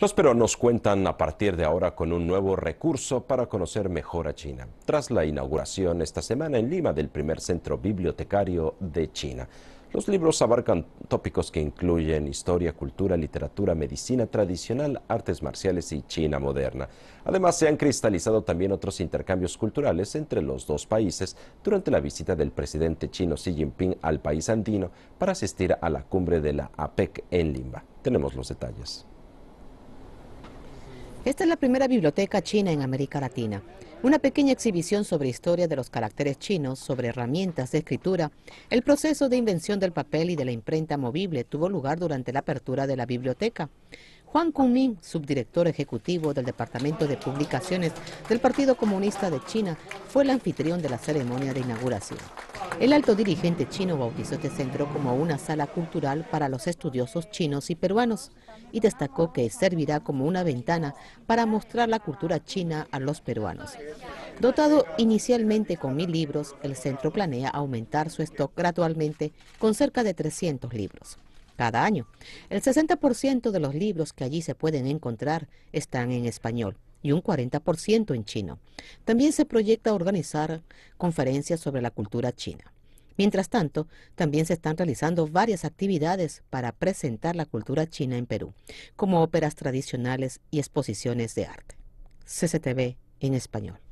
Los peruanos cuentan a partir de ahora con un nuevo recurso para conocer mejor a China, tras la inauguración esta semana en Lima del primer centro bibliotecario de China. Los libros abarcan tópicos que incluyen historia, cultura, literatura, medicina tradicional, artes marciales y China moderna. Además, se han cristalizado también otros intercambios culturales entre los dos países durante la visita del presidente chino Xi Jinping al país andino para asistir a la cumbre de la APEC en Lima. Tenemos los detalles. Esta es la primera biblioteca china en América Latina. Una pequeña exhibición sobre historia de los caracteres chinos, sobre herramientas de escritura. El proceso de invención del papel y de la imprenta movible tuvo lugar durante la apertura de la biblioteca. Juan Kunming, subdirector ejecutivo del Departamento de Publicaciones del Partido Comunista de China, fue el anfitrión de la ceremonia de inauguración. El alto dirigente chino bautizó este centro como una sala cultural para los estudiosos chinos y peruanos y destacó que servirá como una ventana para mostrar la cultura china a los peruanos. Dotado inicialmente con mil libros, el centro planea aumentar su stock gradualmente con cerca de 300 libros cada año. El 60% de los libros que allí se pueden encontrar están en español y un 40% en chino. También se proyecta organizar conferencias sobre la cultura china. Mientras tanto, también se están realizando varias actividades para presentar la cultura china en Perú, como óperas tradicionales y exposiciones de arte. CCTV en español.